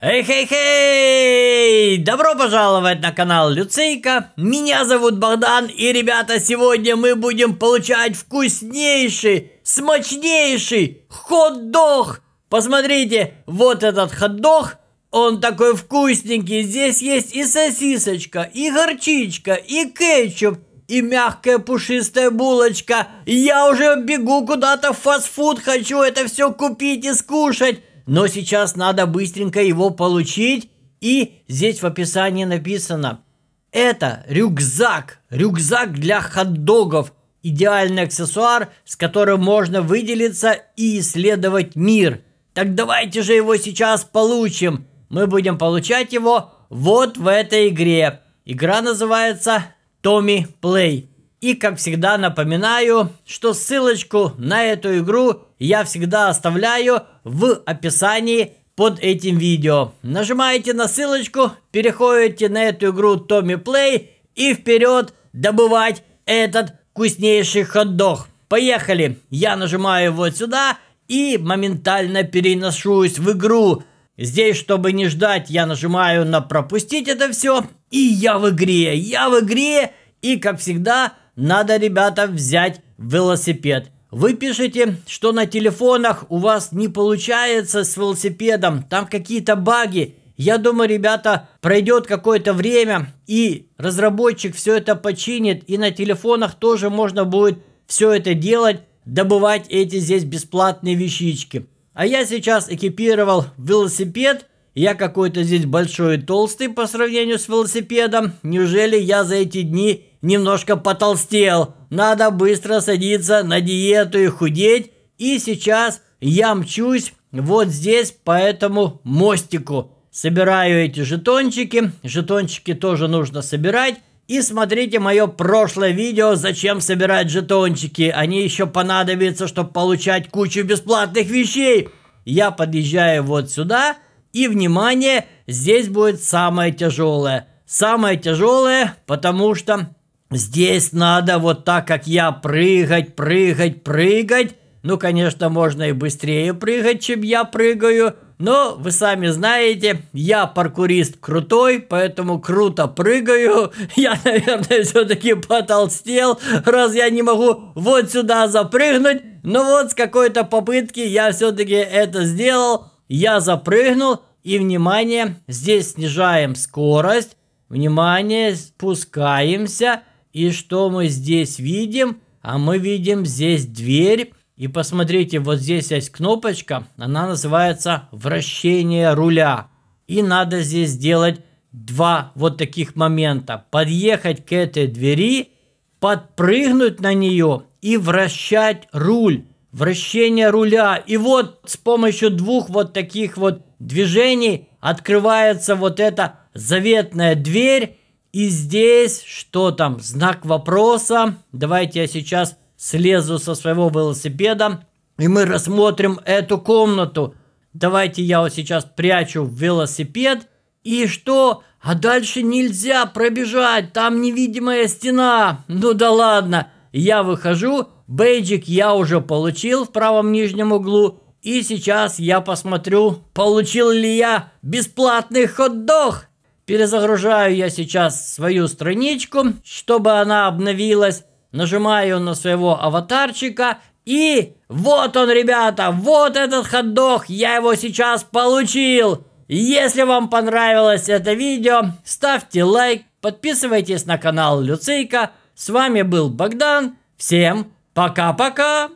Эй-хей-хей! Добро пожаловать на канал Люцейка. Меня зовут Богдан, и, ребята, сегодня мы будем получать вкуснейший, смачнейший хот-дог. Посмотрите, вот этот хот-дог, он такой вкусненький. Здесь есть и сосисочка, и горчичка, и кетчуп, и мягкая пушистая булочка. Я уже бегу куда-то в фастфуд, хочу это все купить и скушать но сейчас надо быстренько его получить. И здесь в описании написано, это рюкзак, рюкзак для хот-догов, идеальный аксессуар, с которым можно выделиться и исследовать мир. Так давайте же его сейчас получим. Мы будем получать его вот в этой игре. Игра называется Tommy Плей. И как всегда напоминаю, что ссылочку на эту игру я всегда оставляю в описании под этим видео. Нажимаете на ссылочку, переходите на эту игру Tommy Плей и вперед добывать этот вкуснейший хот-дог. Поехали! Я нажимаю вот сюда и моментально переношусь в игру. Здесь, чтобы не ждать, я нажимаю на пропустить это все. И я в игре, я в игре. И, как всегда, надо, ребята, взять велосипед. Вы пишете, что на телефонах у вас не получается с велосипедом, там какие-то баги. Я думаю, ребята, пройдет какое-то время, и разработчик все это починит, и на телефонах тоже можно будет все это делать, добывать эти здесь бесплатные вещички. А я сейчас экипировал велосипед, я какой-то здесь большой и толстый по сравнению с велосипедом. Неужели я за эти дни немножко потолстел. Надо быстро садиться на диету и худеть. И сейчас я мчусь вот здесь по этому мостику. Собираю эти жетончики. Жетончики тоже нужно собирать. И смотрите мое прошлое видео «Зачем собирать жетончики?» Они еще понадобятся, чтобы получать кучу бесплатных вещей. Я подъезжаю вот сюда. И, внимание, здесь будет самое тяжелое. Самое тяжелое, потому что Здесь надо вот так, как я, прыгать, прыгать, прыгать. Ну, конечно, можно и быстрее прыгать, чем я прыгаю. Но вы сами знаете, я паркурист крутой, поэтому круто прыгаю. Я, наверное, все-таки потолстел, раз я не могу вот сюда запрыгнуть. Но вот с какой-то попытки я все-таки это сделал. Я запрыгнул. И, внимание, здесь снижаем скорость. Внимание, спускаемся. И что мы здесь видим? А мы видим здесь дверь. И посмотрите, вот здесь есть кнопочка, она называется вращение руля. И надо здесь сделать два вот таких момента. Подъехать к этой двери, подпрыгнуть на нее и вращать руль. Вращение руля. И вот с помощью двух вот таких вот движений открывается вот эта заветная дверь. И здесь, что там, знак вопроса. Давайте я сейчас слезу со своего велосипеда, и мы рассмотрим эту комнату. Давайте я вот сейчас прячу велосипед. И что? А дальше нельзя пробежать, там невидимая стена. Ну да ладно, я выхожу, бейджик я уже получил в правом нижнем углу. И сейчас я посмотрю, получил ли я бесплатный хот-дог. Перезагружаю я сейчас свою страничку, чтобы она обновилась. Нажимаю на своего аватарчика и вот он, ребята, вот этот хот-дог, я его сейчас получил. Если вам понравилось это видео, ставьте лайк, подписывайтесь на канал Люцейка. С вами был Богдан. Всем пока-пока.